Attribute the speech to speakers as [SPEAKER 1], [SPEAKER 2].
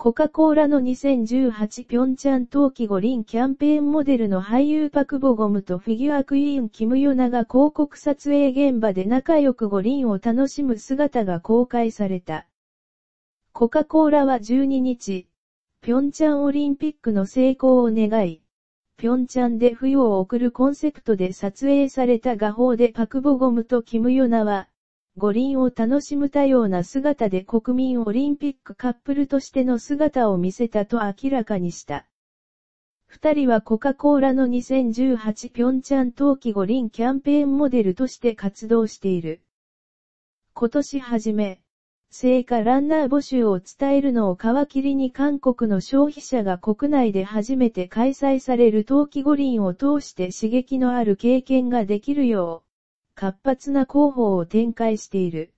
[SPEAKER 1] コカ・コーラの2018ピョンチャン冬季五輪キャンペーンモデルの俳優パクボゴムとフィギュアクイーンキムヨナが広告撮影現場で仲良く五輪を楽しむ姿が公開された。コカ・コーラは12日、ピョンチャンオリンピックの成功を願い、ピョンチャンで冬を送るコンセプトで撮影された画法でパクボゴムとキムヨナは、五輪を楽しむ多様な姿で国民オリンピックカップルとしての姿を見せたと明らかにした。二人はコカ・コーラの2018ピョンチャン冬季五輪キャンペーンモデルとして活動している。今年初め、聖火ランナー募集を伝えるのを皮切りに韓国の消費者が国内で初めて開催される冬季五輪を通して刺激のある経験ができるよう、活発な広報を展開している。